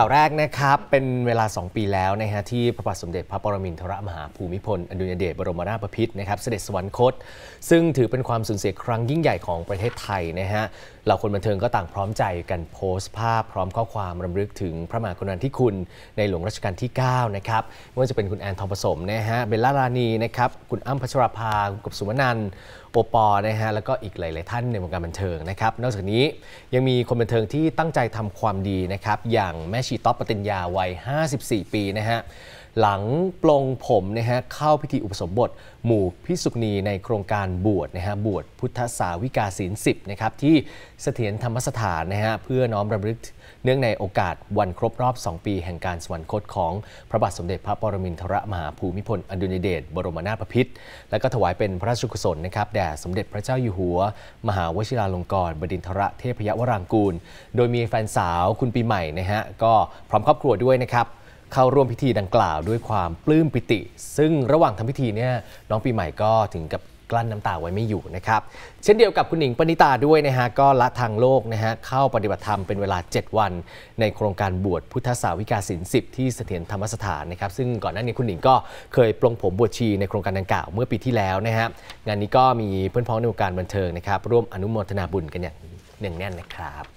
ข่าวแรกนะครับเป็นเวลา 2 ปีแล้วนะฮะที่พระบาทสมเด็จพระปรมินทรมหาภูมิพลอดุลยเดชบรมนาถบพิตรนะครับเสด็จสวรรคต ซึ่งถือเป็นความสูญเสียครั้งยิ่งใหญ่ของประเทศไทยนะฮะเหล่าคนบันเทิงก็ต่างพร้อมใจกันโพสต์ภาพพร้อมข้อความรำลึกถึงพระมหากรุณาธิคุณในหลวงรัชกาลที่ 9 นะครับไม่ว่าจะเป็นคุณแอนทองผสมนะฮะเบลล่ารานีนะครับคุณอ้ำพัชรภาคุณกบสุวรรณันโอปอนะฮะแล้วก็อีกหลายๆท่านในวงการบันเทิงนะครับนอกจากนี้ยังมีคนบันเทิงที่ตั้งใจทำความดีนะครับอย่างแม่ชีต๊อปปติญญาวัย 54 ปีนะฮะหลังปลงผมนะฮะเข้าพิธีอุปสมบทหมู่พิสุกณีในโครงการบวชนะฮะบวชพุทธสาวิกาศีลสิบนะครับ ที่เสถียรธรรมสถานนะฮะเพื่อน้อมรำลึกเนื่องในโอกาสวันครบรอบ 2 ปีแห่งการสวรรคตของพระบาทสมเด็จพระปรมินทรมหาภูมิพลอดุลยเดชบรมนาถบพิตรและก็ถวายเป็นพระราชกุศลนะครับแด่สมเด็จพระเจ้าอยู่หัว มหาวชิราลงกรณบดินทรเทพยวรางกูล โดยมีแฟนสาวคุณปีใหม่นะฮะก็พร้อมครอบครัวด้วยนะครับเข้าร่วมพิธีดังกล่าวด้วยความปลื้มปิติ ซึ่งระหว่างทำพิธีเนี่ยน้องปีใหม่ก็ถึงกับกลั้นน้ำตาไว้ไม่อยู่นะครับเช่นเดียวกับคุณหญิงปณิตาด้วยนะฮะก็ละทางโลกนะฮะเข้าปฏิบัติธรรมเป็นเวลา 7 วัน ในโครงการบวชพุทธสาวิกาศิลป์บที่เสถียรธรรมสถานนะครับ ซึ่งก่อนหน้านี้คุณหญิงก็เคยปลงผมบวชชี ในโครงการดังกล่าวเมื่อปีที่แล้วนะฮะงานนี้ก็มีเพื่อนพ้องในวงการบันเทิงนะครับ ร่วมอนุโมทนาบุญกันอย่างเนืองแน่นนะครับ